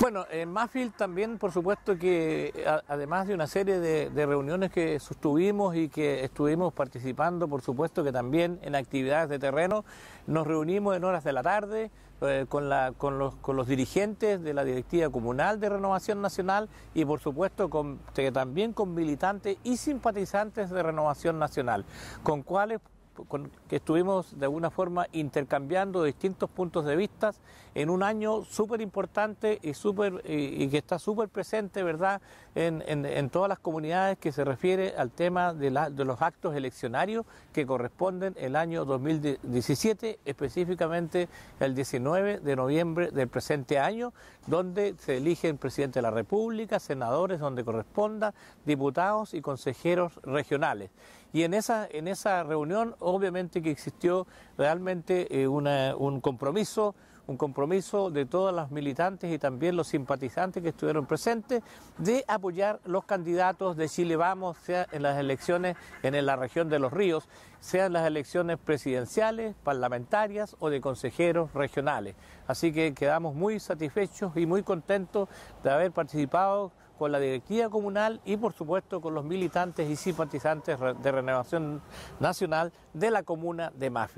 Bueno, en Mafield también, por supuesto, que además de una serie de, reuniones que sostuvimos y que estuvimos participando, por supuesto, que también en actividades de terreno, nos reunimos en horas de la tarde eh, con, la, con, los, dirigentes de la Directiva Comunal de Renovación Nacional y, por supuesto, con, también con militantes y simpatizantes de Renovación Nacional, con cuales que estuvimos de alguna forma intercambiando distintos puntos de vista en un año súper importante y, super, y, que está súper presente, ¿verdad?, en, todas las comunidades que se refiere al tema de, los actos eleccionarios que corresponden el año 2017, específicamente el 19 de noviembre del presente año, donde se eligen presidente de la República, senadores donde corresponda, diputados y consejeros regionales. Y en esa, en esa reunión obviamente que existió realmente eh, un compromiso un compromiso de todas las militantes y también los simpatizantes que estuvieron presentes de apoyar los candidatos de Chile Vamos, sea en las elecciones en la región de Los Ríos, sean las elecciones presidenciales, parlamentarias o de consejeros regionales. Así que quedamos muy satisfechos y muy contentos de haber participado con la directiva comunal y por supuesto con los militantes y simpatizantes de Renovación Nacional de la comuna de Mafia.